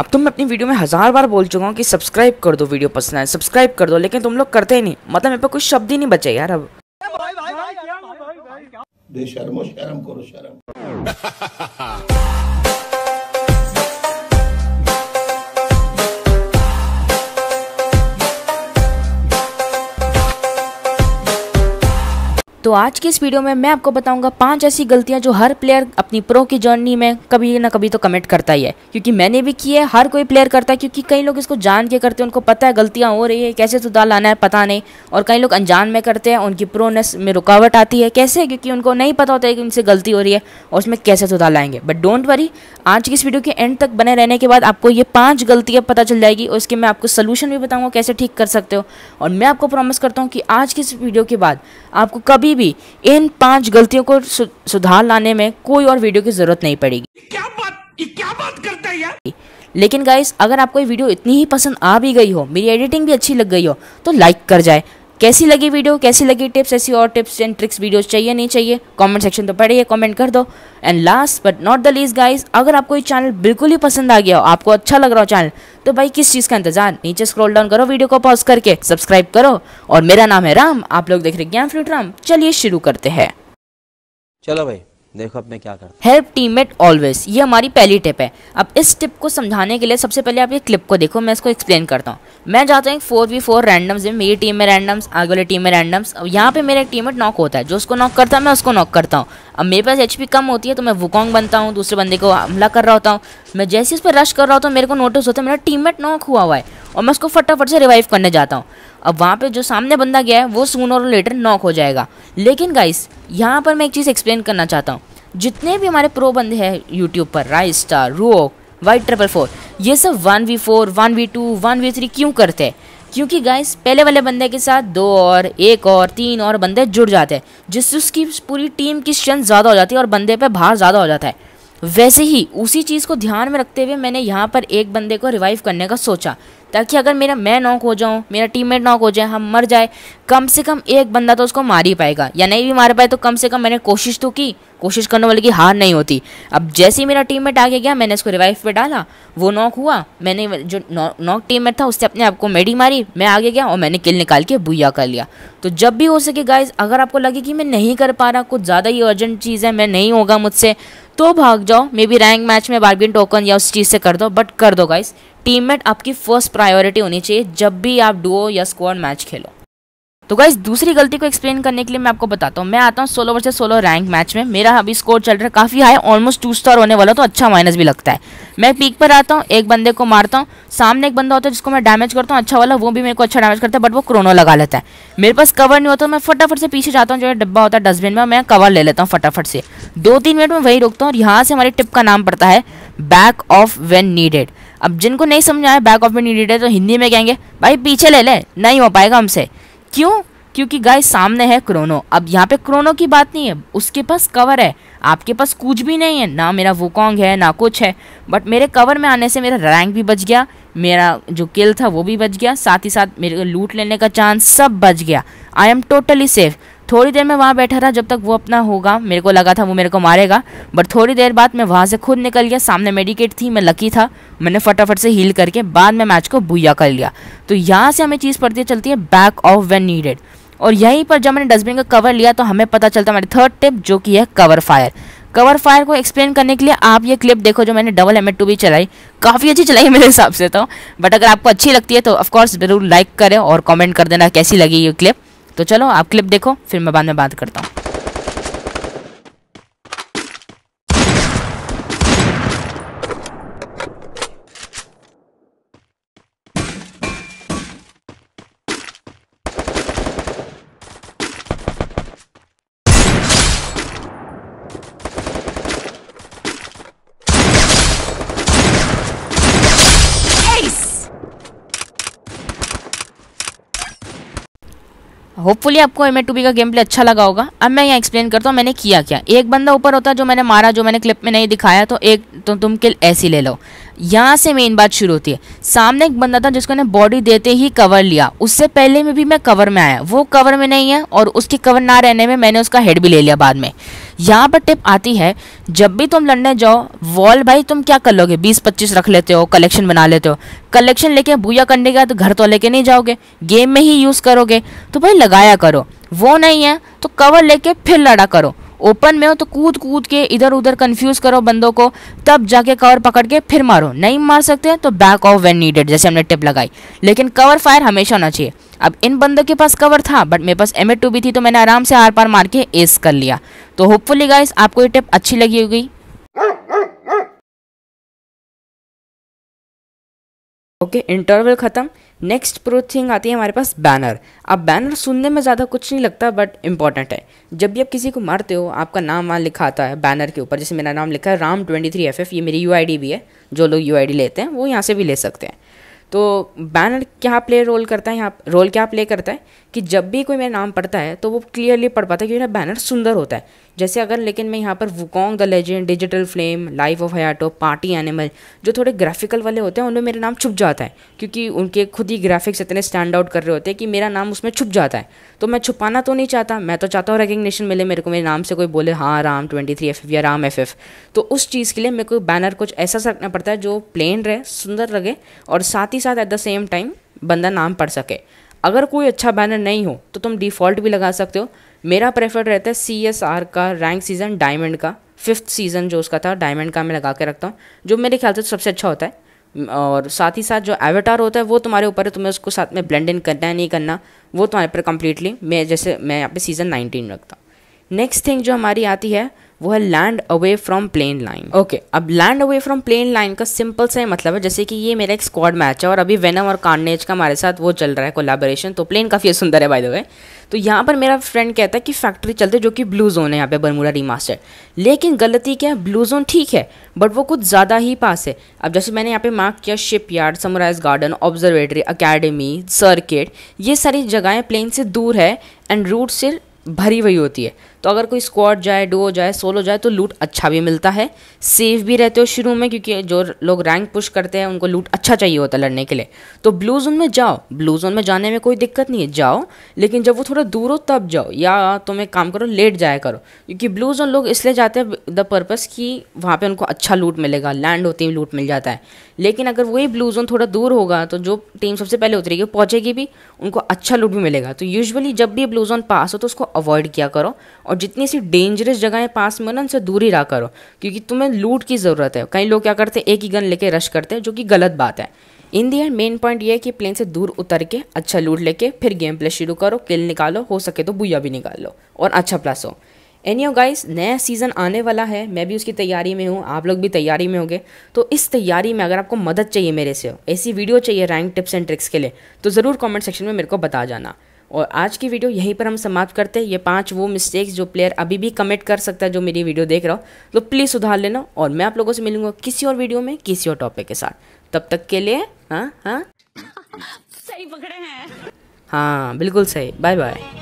अब तो मैं अपनी वीडियो में हज़ार बार बोल चुका हूँ कि सब्सक्राइब कर दो वीडियो पसंद आए सब्सक्राइब कर दो लेकिन तुम लोग करते ही नहीं मतलब मेरे पे कोई शब्द ही नहीं बचे यार अब आज की इस वीडियो में मैं आपको बताऊंगा पांच ऐसी गलतियां जो हर प्लेयर अपनी प्रो की जर्नी में कभी ना कभी तो कमेंट करता ही है क्योंकि मैंने भी की है हर कोई प्लेयर करता है क्योंकि कई लोग इसको जान के करते हैं उनको पता है गलतियां हो रही है कैसे सुधार लाना है पता नहीं और कई लोग अनजान में करते हैं उनकी प्रोनेस में रुकावट आती है कैसे क्योंकि उनको नहीं पता होता है कि उनसे गलती हो रही है और उसमें कैसे सुधार लाएंगे बट डोंट वरी आज की इस वीडियो के एंड तक बने रहने के बाद आपको ये पाँच गलतियाँ पता चल जाएगी और इसके मैं आपको सोल्यूशन भी बताऊँगा कैसे ठीक कर सकते हो और मैं आपको प्रॉमिस करता हूँ कि आज की इस वीडियो के बाद आपको कभी भी भी इन पांच गलतियों को सुधार लाने में कोई और वीडियो की जरूरत नहीं पड़ेगी क्या बात ये क्या बात करता है यार लेकिन गाइस अगर आपको ये वीडियो इतनी ही पसंद आ भी गई हो मेरी एडिटिंग भी अच्छी लग गई हो तो लाइक कर जाए कैसी लगी वीडियो कैसी लगी टिप्स ऐसी और टिप्स एंड ट्रिक्स वीडियोस चाहिए नहीं चाहिए कमेंट सेक्शन तो पढ़िए कमेंट कर दो and last but not the least guys अगर आपको ये चैनल बिल्कुल ही पसंद आ गया हो आपको अच्छा लग रहा हो चैनल तो भाई किस चीज़ का इंतजार नीचे स्क्रॉल डाउन करो वीडियो को पॉज करके सब्सक्राइब करो और मेरा नाम है राम आप लोग देख रहे ज्ञान फ्लूट राम चलिए शुरू करते हैं चलो भाई देखो अब मैं क्या करता हेल्प टीम मेट ऑलवेज ये हमारी पहली टिप है अब इस टिप को समझाने के लिए सबसे पहले आप ये क्लिप को देखो मैं इसको एक्सप्लेन करता हूँ मैं जाता हूँ फोर वी फोर रैंडम्स में मेरी टीम में रैंडम्स आगे वाली टीम में रैंडम्स यहाँ पे मेरा एक टीम मेट नॉक होता है जो उसको नॉक करता है मैं उसको नॉक करता हूँ अब मेरे पास एच कम होती है तो मैं वुकोंग बनता हूँ दूसरे बंदे को हमला कर रहा होता हूँ मैं जैसे उस पर रश कर रहा होता हूँ मेरे को नोटिस होता है मेरा टीममेट नॉक हुआ हुआ है और मैं उसको फटाफट से रिवाइव करने जाता हूँ अब वहाँ पे जो सामने बंदा गया है वो सून और लेटर नॉक हो जाएगा लेकिन गाइस यहाँ पर मैं एक चीज़ एक्सप्लेन करना चाहता हूँ जितने भी हमारे प्रो बंदे हैं यूट्यूब पर राइस स्टार रूओ वाइट ट्रिपल फोर ये सब one V four one V two one V three क्यों करते हैं क्योंकि गाइस पहले वाले बंदे के साथ दो और एक और तीन और बंदे जुड़ जाते हैं जिससे उसकी पूरी टीम की स्ट्रेंथ ज़्यादा हो जाती है और बंदे पे भार ज़्यादा हो जाता है वैसे ही उसी चीज़ को ध्यान में रखते हुए मैंने यहाँ पर एक बंदे को रिवाइव करने का सोचा ताकि अगर मेरा मैं नॉक हो जाऊँ मेरा टीममेट नॉक हो जाए हम मर जाए कम से कम एक बंदा तो उसको मार ही पाएगा या नहीं भी मार पाए तो कम से कम मैंने कोशिश तो की कोशिश करने वाले की हार नहीं होती अब जैसे ही मेरा टीममेट आगे गया मैंने उसको रिवाइव पे डाला वो नॉक हुआ मैंने जो नॉक टीममेट था उससे अपने आप को मेडी मारी मैं आगे गया और मैंने किल निकाल के बुया कर लिया तो जब भी हो सके गाइज अगर आपको लगे कि मैं नहीं कर पा रहा कुछ ज़्यादा ही अर्जेंट चीज़ है मैं नहीं होगा मुझसे तो भाग जाओ मे बी रैंक मैच में बार्गिन टोकन या उस चीज़ से कर दो बट कर दो गाइस टीममेट आपकी फर्स्ट प्रायोरिटी होनी चाहिए जब भी आप डुओ या स्क्वाड मैच खेलो तो गाइज दूसरी गलती को एक्सप्लेन करने के लिए मैं आपको बताता हूँ मैं आता हूँ solo versus solo rank match में मेरा अभी स्कोर चल रहा है काफ़ी हाई ऑलमोस्ट टू स्टार होने वाला तो अच्छा माइनस भी लगता है मैं पीक पर आता हूँ एक बंदे को मारता हूँ सामने एक बंदा होता है जिसको मैं डैमेज करता हूँ अच्छा वाला वो भी मेरे को अच्छा डैमेज करता है बट वो क्रोनो लगा लेता है मेरे पास कवर नहीं होता तो मैं फटाफट से पीछे जाता हूँ जो डब्बा होता है डस्टबिन में मैं कवर ले लेता हूँ फटाफट से दो तीन मिनट में वही रोकता हूँ और यहाँ से हमारी टिप का नाम पड़ता है बैक ऑफ वेन नीडेड अब जिनको नहीं समझ आया बैक ऑफ वेन नीडेड है तो हिंदी में कहेंगे भाई पीछे ले ले नहीं हो पाएगा हमसे क्यों क्योंकि गाय सामने है क्रोनो अब यहाँ पे क्रोनो की बात नहीं है उसके पास कवर है आपके पास कुछ भी नहीं है ना मेरा वोकोंग है ना कुछ है बट मेरे कवर में आने से मेरा रैंक भी बच गया मेरा जो किल था वो भी बच गया साथ ही साथ मेरे को लूट लेने का चांस सब बच गया आई एम टोटली सेफ़ थोड़ी देर में वहाँ बैठा रहा जब तक वो अपना होगा मेरे को लगा था वो मेरे को मारेगा बट थोड़ी देर बाद मैं वहाँ से खुद निकल गया सामने मेडिकेट थी मैं लकी था मैंने फटाफट से हील करके बाद में मैच को बुया कर लिया तो यहाँ से हमें चीज़ पड़ती चलती है बैक ऑफ वेन नीडेड और यहीं पर जब मैंने डस्टबिन का कवर लिया तो हमें पता चलता हमारी थर्ड टिप जो कि है कवर फायर कवर फायर को एक्सप्लेन करने के लिए आप ये क्लिप देखो जो मैंने डबल एम टू भी चलाई काफ़ी अच्छी चलाई मेरे हिसाब से तो बट अगर आपको अच्छी लगती है तो ऑफकोर्स ज़रूर लाइक करें और कमेंट कर देना कैसी लगी ये क्लिप तो चलो आप क्लिप देखो फिर मैं बाद में बात करता हूँ होपफुली आपको एम ए टू बी का गेम प्ले अच्छा लगा होगा अब मैं यहाँ एक्सप्लेन करता हूँ मैंने किया क्या एक बंदा ऊपर होता है जो मैंने मारा जो मैंने क्लिप में नहीं दिखाया तो एक तो तुम किल ऐसी ले लो यहाँ से मेन बात शुरू होती है सामने एक बंदा था जिसको ने बॉडी देते ही कवर लिया उससे पहले में भी मैं कवर में आया वो कवर में नहीं है और उसकी कवर ना रहने में मैंने उसका हेड भी ले लिया बाद में यहाँ पर टिप आती है जब भी तुम लड़ने जाओ वॉल भाई तुम क्या कर लोगे बीस पच्चीस रख लेते हो कलेक्शन बना लेते हो कलेक्शन लेके बूया करने का तो घर तो लेके नहीं जाओगे गेम में ही यूज़ करोगे तो भाई लगाया करो वो नहीं है तो कवर लेके फिर लड़ा करो ओपन में हो तो कूद कूद के इधर उधर कंफ्यूज करो बंदों को तब जाके कवर पकड़ के फिर मारो नहीं मार सकते तो बैक ऑफ वेन नीडेड जैसे हमने टिप लगाई लेकिन कवर फायर हमेशा होना चाहिए अब इन बंदों के पास कवर था बट मेरे पास एम टू भी थी तो मैंने आराम से आर पार मार के एस कर लिया तो होपफुली गाइस आपको ये टिप अच्छी लगी होगी ओके okay, इंटरवल ख़त्म नेक्स्ट प्रो थिंग आती है हमारे पास बैनर अब बैनर सुनने में ज़्यादा कुछ नहीं लगता बट इंपॉर्टेंट है जब भी आप किसी को मारते हो आपका नाम वहाँ लिखा आता है बैनर के ऊपर जैसे मेरा नाम लिखा है Ram twenty three F F ये मेरी यू आई डी भी है जो लोग यू आई डी लेते हैं वो यहाँ से भी ले सकते हैं तो बैनर क्या प्ले रोल करता है यहाँ रोल क्या प्ले करता है कि जब भी कोई मेरा नाम पढ़ता है तो वो क्लियरली पढ़ पाता है क्योंकि मेरा बैनर सुंदर होता है जैसे अगर लेकिन मैं यहाँ पर Wukong the legend digital flame life of Hayato party animal जो थोड़े ग्राफिकल वाले होते हैं उनमें मेरा नाम छुप जाता है क्योंकि उनके खुद ही ग्राफिक्स इतने स्टैंड आउट कर रहे होते हैं कि मेरा नाम उसमें छुप जाता है तो मैं छुपाना तो नहीं चाहता मैं तो चाहता हूँ रिकग्निशन मिले मेरे को मेरे नाम से कोई बोले हाँ राम ट्वेंटी थ्री एफ या राम एफ एफ तो उस चीज़ के लिए मेरे को बैनर कुछ ऐसा रखना पड़ता है जो प्लेन रहे सुंदर लगे और साथ ही साथ एट द सेम टाइम बंदा नाम पढ़ सके अगर कोई अच्छा बैनर नहीं हो तो तुम डिफ़ॉल्ट भी लगा सकते हो मेरा प्रेफर रहता है सी एस आर का रैंक सीज़न डायमंड का फिफ्थ सीज़न जो उसका था डायमंड का मैं लगा के रखता हूँ जो मेरे ख्याल से सबसे अच्छा होता है और साथ ही साथ जो एवेटार होता है वो तुम्हारे ऊपर है तुम्हें उसको साथ में ब्लेंड इन करना है नहीं करना वो तुम्हारे ऊपर कम्प्लीटली मैं जैसे मैं यहाँ पे सीज़न नाइनटीन रखता हूँ नेक्स्ट थिंग जो हमारी आती है वो है land away from plane line okay अब land away from plane line का सिंपल सा मतलब है जैसे कि ये मेरा एक स्क्वाड मैच है और अभी वेनम और कार्नेज का हमारे साथ वो चल रहा है कोलाबोरेशन तो प्लेन काफ़ी सुंदर है बाय द वे तो यहाँ पर मेरा फ्रेंड कहता है कि फैक्ट्री चलते जो कि ब्लू जोन है यहाँ पे बरमूडा रीमास्टर लेकिन गलती क्या है ब्लू जोन ठीक है बट वो कुछ ज़्यादा ही पास है अब जैसे मैंने यहाँ पे मार्क किया शिप यार्ड समराइज गार्डन ऑब्जर्वेटरी अकेडमी सर्किट ये सारी जगहें प्लेन से दूर है एंड रूट से भरी हुई होती है तो अगर कोई स्क्वाड जाए डो जाए सोलो जाए तो लूट अच्छा भी मिलता है सेफ भी रहते हो शुरू में क्योंकि जो लोग रैंक पुश करते हैं उनको लूट अच्छा चाहिए होता है लड़ने के लिए तो ब्लू जोन में जाओ ब्लू जोन में जाने में कोई दिक्कत नहीं है जाओ लेकिन जब वो थोड़ा दूर हो तब जाओ या तुम एक काम करो लेट जाया करो क्योंकि ब्लू जोन लोग इसलिए जाते हैं द पर्पज़ कि वहाँ पर उनको अच्छा लूट मिलेगा लैंड होती हुई लूट मिल जाता है लेकिन अगर वही ब्लू जोन थोड़ा दूर होगा तो जो टीम सबसे पहले उतरेगी पहुँचेगी भी उनको अच्छा लूट भी मिलेगा तो यूजली जब भी ब्लू जोन पास हो तो उसको अवॉइड किया करो और और जितनी सी डेंजरस जगहें पास में ना उनसे दूर ही रहा करो क्योंकि तुम्हें लूट की ज़रूरत है कई लोग क्या करते हैं एक ही गन लेके रश करते हैं जो कि गलत बात है in the end main point ये है कि प्लेन से दूर उतर के अच्छा लूट लेके फिर गेम प्ले शुरू करो किल निकालो हो सके तो बुया भी निकाल लो और अच्छा प्लस हो एनी ओ गाइस नया सीज़न आने वाला है मैं भी उसकी तैयारी में हूँ आप लोग भी तैयारी में होंगे तो इस तैयारी में अगर आपको मदद चाहिए मेरे से ऐसी वीडियो चाहिए रैंक टिप्स एंड ट्रिक्स के लिए तो ज़रूर कमेंट सेक्शन में मेरे को बता जाना और आज की वीडियो यहीं पर हम समाप्त करते हैं ये पांच वो मिस्टेक्स जो प्लेयर अभी भी कमेंट कर सकता है जो मेरी वीडियो देख रहा हो तो प्लीज़ सुधार लेना और मैं आप लोगों से मिलूंगा किसी और वीडियो में किसी और टॉपिक के साथ तब तक के लिए हाँ हाँ सही पकड़े हैं हाँ बिल्कुल सही बाय बाय